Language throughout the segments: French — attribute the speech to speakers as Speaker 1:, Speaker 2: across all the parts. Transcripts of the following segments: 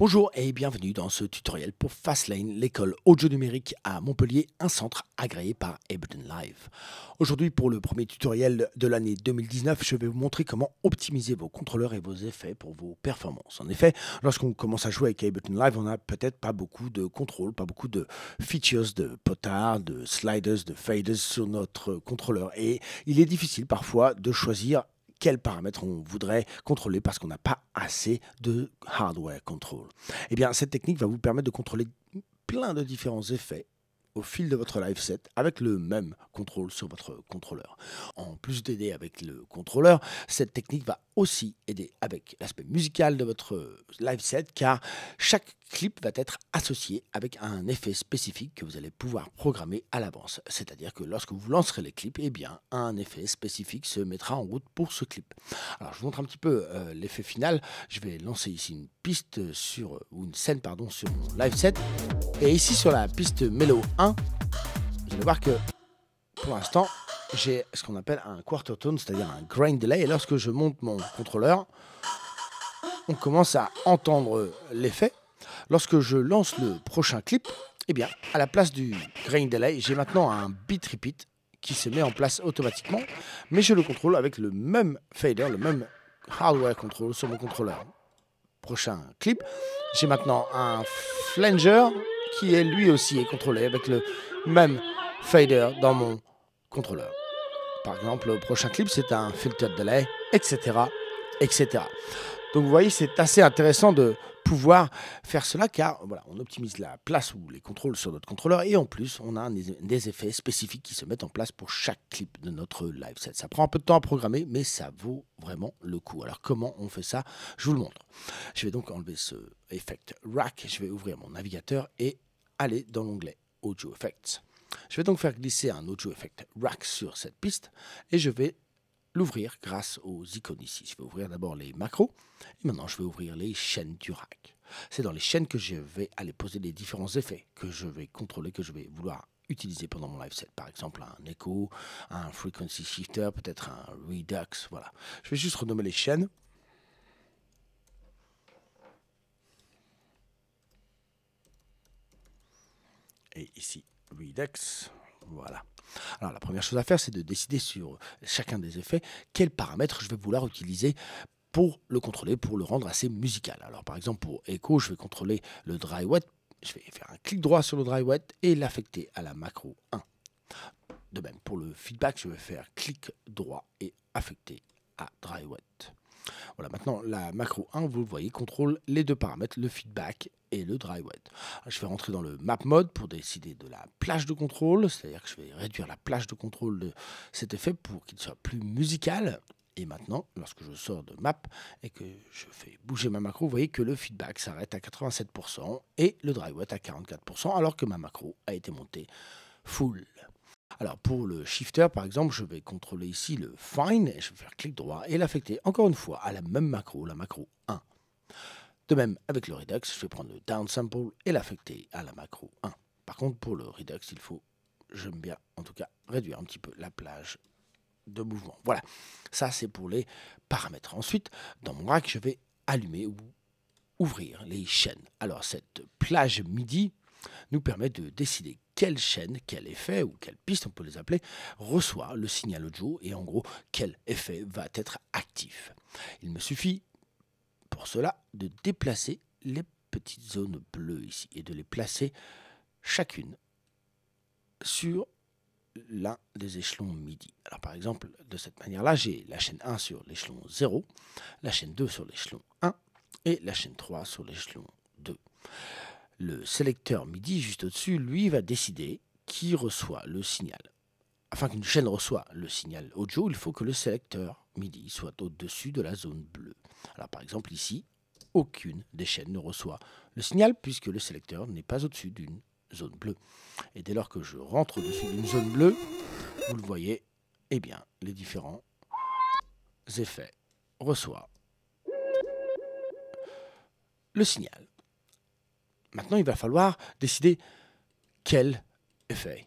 Speaker 1: Bonjour et bienvenue dans ce tutoriel pour Fastlane, l'école audio numérique à Montpellier, un centre agréé par Ableton Live. Aujourd'hui, pour le premier tutoriel de l'année 2019, je vais vous montrer comment optimiser vos contrôleurs et vos effets pour vos performances. En effet, lorsqu'on commence à jouer avec Ableton Live, on n'a peut-être pas beaucoup de contrôle pas beaucoup de features, de potards, de sliders, de faders sur notre contrôleur. Et il est difficile parfois de choisir quels paramètres on voudrait contrôler parce qu'on n'a pas assez de hardware control. Eh bien, cette technique va vous permettre de contrôler plein de différents effets au fil de votre live set avec le même contrôle sur votre contrôleur. En plus d'aider avec le contrôleur, cette technique va aussi aider avec l'aspect musical de votre live set car chaque clip va être associé avec un effet spécifique que vous allez pouvoir programmer à l'avance. C'est-à-dire que lorsque vous lancerez les clips, eh bien, un effet spécifique se mettra en route pour ce clip. Alors, je vous montre un petit peu euh, l'effet final. Je vais lancer ici une piste sur, une scène, pardon, sur mon live set. Et ici, sur la piste Melo 1, vous allez voir que pour l'instant, j'ai ce qu'on appelle un quarter tone, c'est-à-dire un grain delay. Et lorsque je monte mon contrôleur, on commence à entendre l'effet Lorsque je lance le prochain clip, eh bien, à la place du grain delay, j'ai maintenant un beat repeat qui se met en place automatiquement, mais je le contrôle avec le même fader, le même hardware control sur mon contrôleur. Prochain clip, j'ai maintenant un flanger qui est lui aussi est contrôlé avec le même fader dans mon contrôleur. Par exemple, le prochain clip, c'est un filter delay, etc., etc. Donc vous voyez, c'est assez intéressant de pouvoir faire cela car voilà, on optimise la place ou les contrôles sur notre contrôleur et en plus on a des effets spécifiques qui se mettent en place pour chaque clip de notre live set. Ça prend un peu de temps à programmer mais ça vaut vraiment le coup. Alors comment on fait ça Je vous le montre. Je vais donc enlever ce effect rack, je vais ouvrir mon navigateur et aller dans l'onglet Audio Effects. Je vais donc faire glisser un Audio Effect rack sur cette piste et je vais l'ouvrir grâce aux icônes ici. Je vais ouvrir d'abord les macros et maintenant je vais ouvrir les chaînes du rack. C'est dans les chaînes que je vais aller poser les différents effets que je vais contrôler, que je vais vouloir utiliser pendant mon live set. Par exemple, un écho, un frequency shifter, peut-être un redux. Voilà. Je vais juste renommer les chaînes. Et ici, redux. Voilà. Alors la première chose à faire, c'est de décider sur euh, chacun des effets quels paramètres je vais vouloir utiliser pour le contrôler, pour le rendre assez musical. Alors par exemple pour Echo, je vais contrôler le dry wet, je vais faire un clic droit sur le dry wet et l'affecter à la macro 1. De même pour le feedback, je vais faire clic droit et affecter à dry wet. Voilà, maintenant la macro 1, vous le voyez, contrôle les deux paramètres, le feedback et le dry wet. Ah, je vais rentrer dans le map mode pour décider de la plage de contrôle, c'est-à-dire que je vais réduire la plage de contrôle de cet effet pour qu'il soit plus musical. Et maintenant, lorsque je sors de map et que je fais bouger ma macro, vous voyez que le feedback s'arrête à 87% et le dry wet à 44%, alors que ma macro a été montée full. Alors pour le shifter par exemple, je vais contrôler ici le fine et je vais faire clic droit et l'affecter encore une fois à la même macro, la macro 1. De même, avec le Redux, je vais prendre le downsample et l'affecter à la macro 1. Par contre, pour le Redux, il faut, j'aime bien en tout cas, réduire un petit peu la plage de mouvement. Voilà, ça c'est pour les paramètres. Ensuite, dans mon rack, je vais allumer ou ouvrir les chaînes. Alors cette plage MIDI nous permet de décider quelle chaîne, quel effet ou quelle piste on peut les appeler reçoit le signal audio et en gros quel effet va être actif. Il me suffit pour cela de déplacer les petites zones bleues ici et de les placer chacune sur l'un des échelons MIDI. Alors par exemple, de cette manière-là, j'ai la chaîne 1 sur l'échelon 0, la chaîne 2 sur l'échelon 1 et la chaîne 3 sur l'échelon 2. Le sélecteur MIDI juste au-dessus, lui, va décider qui reçoit le signal afin qu'une chaîne reçoive le signal audio, il faut que le sélecteur MIDI soit au-dessus de la zone bleue. Alors par exemple ici, aucune des chaînes ne reçoit le signal puisque le sélecteur n'est pas au-dessus d'une zone bleue. Et dès lors que je rentre au-dessus d'une zone bleue, vous le voyez, eh bien, les différents effets reçoivent le signal. Maintenant, il va falloir décider quel effet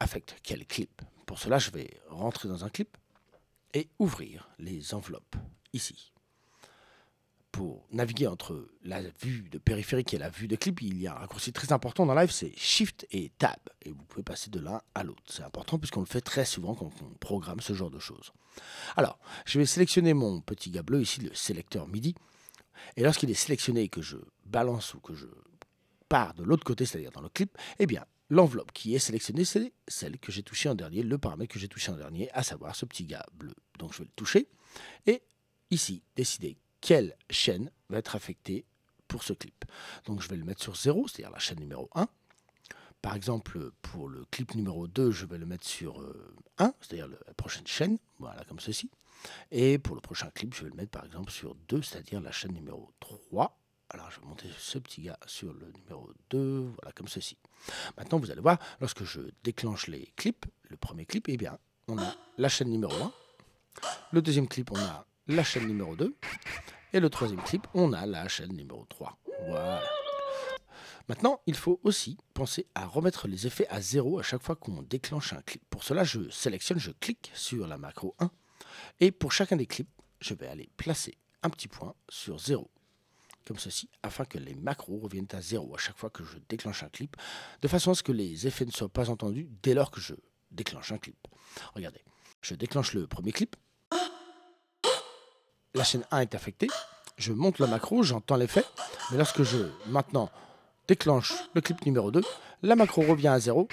Speaker 1: affecte quel clip. Pour cela, je vais rentrer dans un clip et ouvrir les enveloppes ici. Pour naviguer entre la vue de périphérique et la vue de clip, il y a un raccourci très important dans Live, c'est Shift et Tab. Et vous pouvez passer de l'un à l'autre. C'est important puisqu'on le fait très souvent quand on programme ce genre de choses. Alors, je vais sélectionner mon petit gars ici le sélecteur MIDI. Et lorsqu'il est sélectionné et que je balance ou que je pars de l'autre côté, c'est-à-dire dans le clip, eh bien, l'enveloppe qui est sélectionnée, c'est celle que j'ai touchée en dernier, le paramètre que j'ai touché en dernier, à savoir ce petit gars bleu. Donc je vais le toucher et ici décider quelle chaîne va être affectée pour ce clip. Donc je vais le mettre sur 0, c'est-à-dire la chaîne numéro 1. Par exemple, pour le clip numéro 2, je vais le mettre sur 1, euh, c'est-à-dire la prochaine chaîne, voilà comme ceci. Et pour le prochain clip, je vais le mettre par exemple sur 2, c'est-à-dire la chaîne numéro 3. Alors je vais monter ce petit gars sur le numéro 2, voilà comme ceci. Maintenant vous allez voir, lorsque je déclenche les clips, le premier clip, eh bien on a la chaîne numéro 1, le deuxième clip on a la chaîne numéro 2, et le troisième clip on a la chaîne numéro 3. Voilà. Maintenant, il faut aussi penser à remettre les effets à zéro à chaque fois qu'on déclenche un clip. Pour cela, je sélectionne, je clique sur la macro 1 et pour chacun des clips, je vais aller placer un petit point sur 0 comme ceci, afin que les macros reviennent à zéro à chaque fois que je déclenche un clip, de façon à ce que les effets ne soient pas entendus dès lors que je déclenche un clip. Regardez, je déclenche le premier clip, la chaîne 1 est affectée, je monte la macro, j'entends l'effet, mais lorsque je maintenant déclenche le clip numéro 2, la macro revient à zéro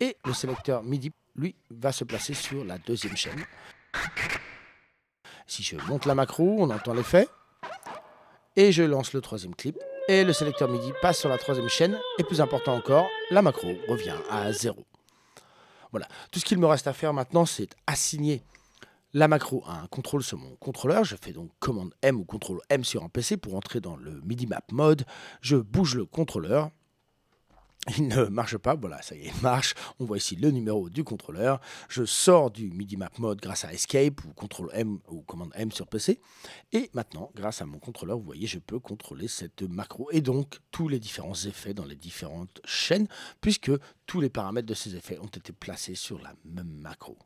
Speaker 1: et le sélecteur MIDI, lui, va se placer sur la deuxième chaîne. Si je monte la macro, on entend l'effet, et je lance le troisième clip. Et le sélecteur MIDI passe sur la troisième chaîne. Et plus important encore, la macro revient à zéro. Voilà. Tout ce qu'il me reste à faire maintenant, c'est assigner la macro à un contrôle sur mon contrôleur. Je fais donc commande M ou contrôle M sur un PC pour entrer dans le MIDI map mode. Je bouge le contrôleur. Il ne marche pas, voilà, ça y est, il marche. On voit ici le numéro du contrôleur. Je sors du MIDI Map Mode grâce à Escape ou Ctrl M ou commande M sur PC. Et maintenant, grâce à mon contrôleur, vous voyez, je peux contrôler cette macro et donc tous les différents effets dans les différentes chaînes, puisque tous les paramètres de ces effets ont été placés sur la même macro.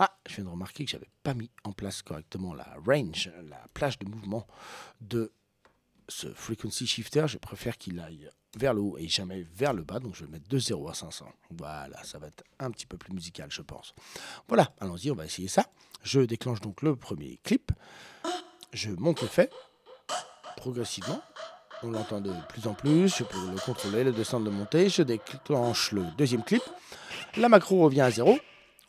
Speaker 1: Ah, je viens de remarquer que j'avais pas mis en place correctement la range, la plage de mouvement de ce frequency shifter, je préfère qu'il aille vers le haut et jamais vers le bas. Donc je vais le mettre de 0 à 500. Voilà, ça va être un petit peu plus musical, je pense. Voilà, allons-y, on va essayer ça. Je déclenche donc le premier clip. Je monte le fait progressivement. On l'entend de plus en plus. Je peux le contrôler, le descendre, le monter. Je déclenche le deuxième clip. La macro revient à 0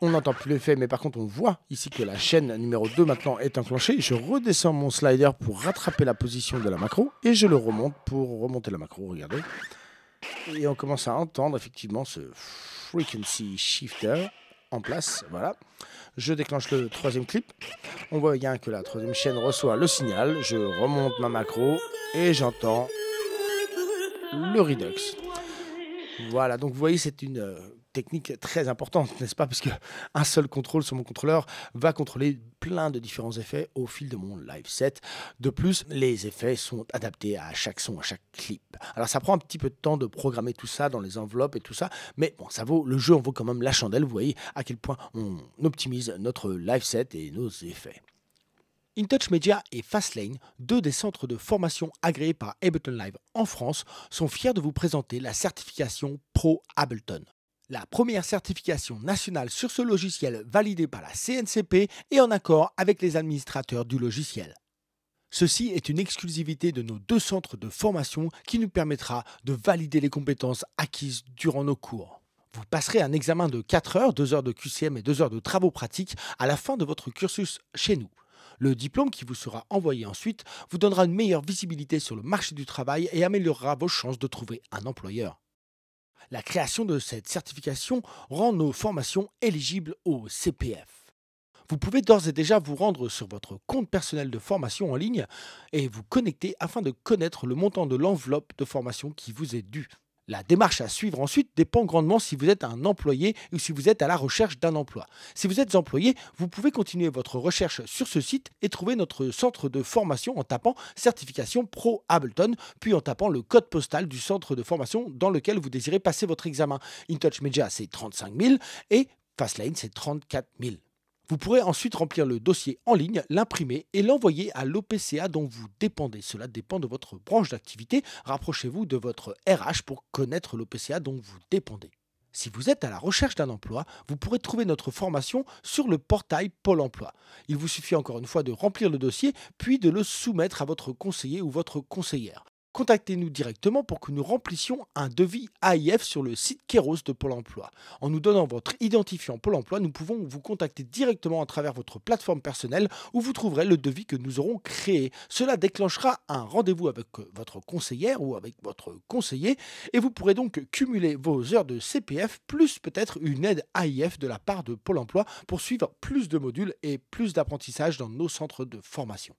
Speaker 1: on n'entend plus l'effet, mais par contre, on voit ici que la chaîne numéro 2 maintenant est enclenchée. Je redescends mon slider pour rattraper la position de la macro et je le remonte pour remonter la macro. Regardez. Et on commence à entendre effectivement ce frequency shifter en place. Voilà. Je déclenche le troisième clip. On voit bien que la troisième chaîne reçoit le signal. Je remonte ma macro et j'entends le Redux. Voilà, donc vous voyez, c'est une euh, technique très importante, n'est-ce pas Parce un seul contrôle sur mon contrôleur va contrôler plein de différents effets au fil de mon live set. De plus, les effets sont adaptés à chaque son, à chaque clip. Alors ça prend un petit peu de temps de programmer tout ça dans les enveloppes et tout ça, mais bon, ça vaut le jeu en vaut quand même la chandelle. Vous voyez à quel point on optimise notre live set et nos effets. InTouch Media et Fastlane, deux des centres de formation agréés par Ableton Live en France, sont fiers de vous présenter la certification Pro Ableton. La première certification nationale sur ce logiciel validée par la CNCP est en accord avec les administrateurs du logiciel. Ceci est une exclusivité de nos deux centres de formation qui nous permettra de valider les compétences acquises durant nos cours. Vous passerez un examen de 4 heures, 2 heures de QCM et 2 heures de travaux pratiques à la fin de votre cursus chez nous. Le diplôme qui vous sera envoyé ensuite vous donnera une meilleure visibilité sur le marché du travail et améliorera vos chances de trouver un employeur. La création de cette certification rend nos formations éligibles au CPF. Vous pouvez d'ores et déjà vous rendre sur votre compte personnel de formation en ligne et vous connecter afin de connaître le montant de l'enveloppe de formation qui vous est due. La démarche à suivre ensuite dépend grandement si vous êtes un employé ou si vous êtes à la recherche d'un emploi. Si vous êtes employé, vous pouvez continuer votre recherche sur ce site et trouver notre centre de formation en tapant certification pro Ableton, puis en tapant le code postal du centre de formation dans lequel vous désirez passer votre examen. InTouch Media, c'est 35 000 et Fastlane, c'est 34 000. Vous pourrez ensuite remplir le dossier en ligne, l'imprimer et l'envoyer à l'OPCA dont vous dépendez. Cela dépend de votre branche d'activité. Rapprochez-vous de votre RH pour connaître l'OPCA dont vous dépendez. Si vous êtes à la recherche d'un emploi, vous pourrez trouver notre formation sur le portail Pôle Emploi. Il vous suffit encore une fois de remplir le dossier, puis de le soumettre à votre conseiller ou votre conseillère contactez-nous directement pour que nous remplissions un devis AIF sur le site Keros de Pôle emploi. En nous donnant votre identifiant Pôle emploi, nous pouvons vous contacter directement à travers votre plateforme personnelle où vous trouverez le devis que nous aurons créé. Cela déclenchera un rendez-vous avec euh, votre conseillère ou avec votre conseiller et vous pourrez donc cumuler vos heures de CPF plus peut-être une aide AIF de la part de Pôle emploi pour suivre plus de modules et plus d'apprentissage dans nos centres de formation.